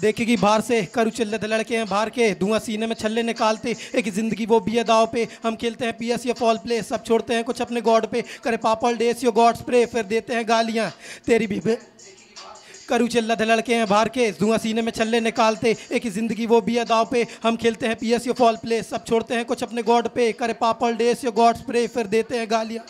देखेगी बाहर से करु थे लड़के हैं बाहर के धुआं सीने में छल्ले निकालते एक जिंदगी वो भी है दाव पे हम खेलते हैं पी एस या फॉल प्ले सब छोड़ते हैं कुछ अपने गॉड पे करे पापल डेस यो गॉड स्प्रे फिर देते हैं गालियाँ तेरी भी करु चिल्लत लड़के हैं बाहर के धुआं सीने में छल्ले निकालते एक जिंदगी वो भी है दाव पे हम खेलते हैं पी एस यो फॉल प्ले सब छोड़ते हैं कुछ अपने गॉड पे करे पापल डेस यो गॉड स्प्रे फिर देते हैं गालियाँ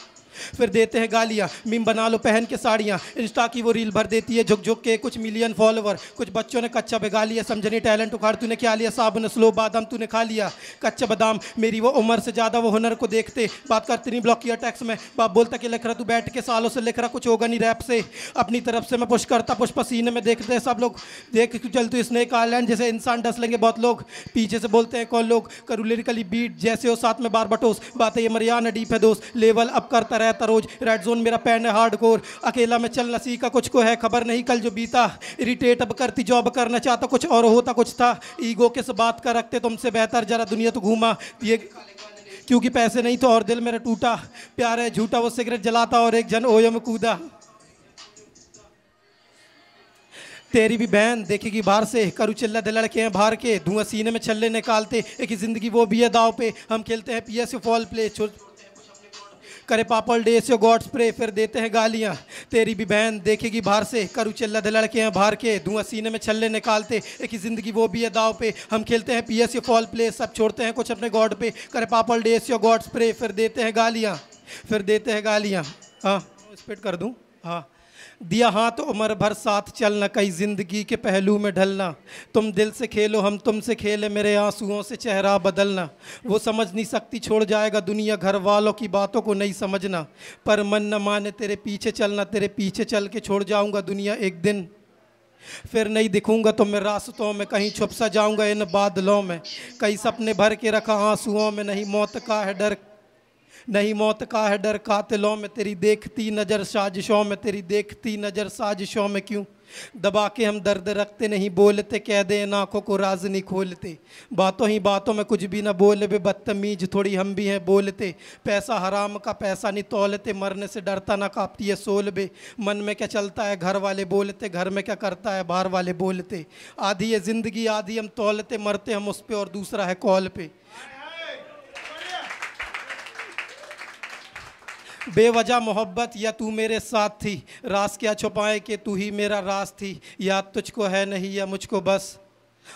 फिर देते हैं गालियाँ मीम बना लो पहन के साड़ियाँ इंस्टा की वो रील भर देती है झुकझुक के कुछ मिलियन फॉलोवर कुछ बच्चों ने कच्चा बेगा लिया समझनी टैलेंट उखाड़ तूने क्या लिया साबुन स्लो बादाम तूने खा लिया कच्चा बादाम मेरी वो उम्र से ज़्यादा वो हुनर को देखते बात करते नहीं ब्लॉक किया टैक्स में बाप बोलता कि लिख रहा तू बैठ के सालों से लिख रहा कुछ होगा नहीं रैप से अपनी तरफ से मैं पुष्प करता पुष पसीने में देखते हैं सब लोग देख चल तू स्नेक लैंड जैसे इंसान डस लेंगे बहुत लोग पीछे से बोलते हैं कौन लोग करूलिरिकली बीट जैसे हो साथ में बार बटोस बातें ये मरियान डीप है दोस्त लेवल अप करता रहता रोज रेड जोन मेरा पैन है हार्ड कोर अकेला मैं चल नसी का कुछ को है खबर नहीं कल जो बीता इरीटेट अब करती जॉब करना चाहता कुछ और होता कुछ था ईगो किस बात का रखते तुमसे बेहतर जरा दुनिया तो घूमा ये क्योंकि पैसे नहीं तो और दिल मेरा टूटा प्यार है झूठा वो सिगरेट जलाता और एक जन ओयो में कूदा तेरी भी बहन देखेगी बाहर से करू चिल्ला दे लड़के हैं बाहर के धुआं सीने में छल्ले निकालते एक ही जिंदगी वो भी है दाव पे हम खेलते हैं पीएस फॉल प्ले छोड़ करे पापल डे से गॉड्स प्रे फिर देते हैं गालियाँ तेरी भी बहन देखेगी बाहर से करू चिल्ला दे लड़के हैं बाहर के धुआं सीने में छल्ले निकालते एक ही ज़िंदगी वो भी है दाव पे हम खेलते हैं पी एस या फॉल प्ले सब छोड़ते हैं कुछ अपने गॉड पे करे पापल डे से गॉड्स प्रे फिर देते हैं गालियाँ फिर देते हैं गालियाँ हाँ स्पिट कर दूँ हाँ दिया हाथ उम्र भर साथ चलना कई ज़िंदगी के पहलू में ढलना तुम दिल से खेलो हम तुम से खेले मेरे आंसुओं से चेहरा बदलना वो समझ नहीं सकती छोड़ जाएगा दुनिया घर वालों की बातों को नहीं समझना पर मन न माने तेरे पीछे चलना तेरे पीछे चल के छोड़ जाऊँगा दुनिया एक दिन फिर नहीं दिखूंगा तो मैं रास्तों में कहीं छुप सा जाऊंगा इन बादलों में कई सपने भर के रखा आंसुओं में नहीं मौत का है डर नहीं मौत का है डर कातिलों में तेरी देखती नज़र साजिशों में तेरी देखती नज़र साजिशों में क्यों दबा के हम दर्द रखते नहीं बोलते कह दे इन आँखों को राज नहीं खोलते बातों ही बातों में कुछ भी ना बोल बे बदतमीज थोड़ी हम भी हैं बोलते पैसा हराम का पैसा नहीं तोलते मरने से डरता ना कांपती है सोल बे मन में क्या चलता है घर वाले बोलते घर में क्या करता है बाहर वाले बोलते आधी है ज़िंदगी आधी हम तोलते मरते हम उस पर और दूसरा है कॉल पे बेवजह मोहब्बत या तू मेरे साथ थी रास क्या छुपाए कि तू ही मेरा रास थी याद तुझको है नहीं या मुझको बस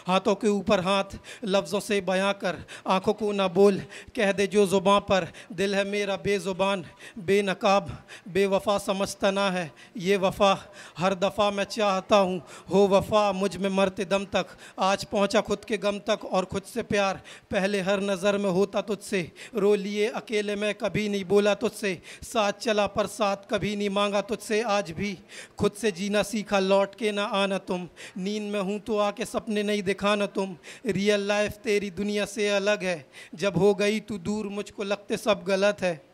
हाथों के ऊपर हाथ लफ्ज़ों से बयां कर आँखों को ना बोल कह दे जो ज़ुबान पर दिल है मेरा बेज़ुबान बेनकाब बेवफा समझता ना है ये वफा हर दफ़ा मैं चाहता हूँ हो वफा मुझ में मरते दम तक आज पहुँचा खुद के गम तक और खुद से प्यार पहले हर नज़र में होता तुझसे रो लिए अकेले में कभी नहीं बोला तुझसे साथ चला पर साथ कभी नहीं मांगा तुझसे आज भी खुद से जीना सीखा लौट के ना आना तुम नींद में हूँ तो आके सपने नहीं नहीं दिखाना तुम रियल लाइफ तेरी दुनिया से अलग है जब हो गई तू दूर मुझको लगते सब गलत है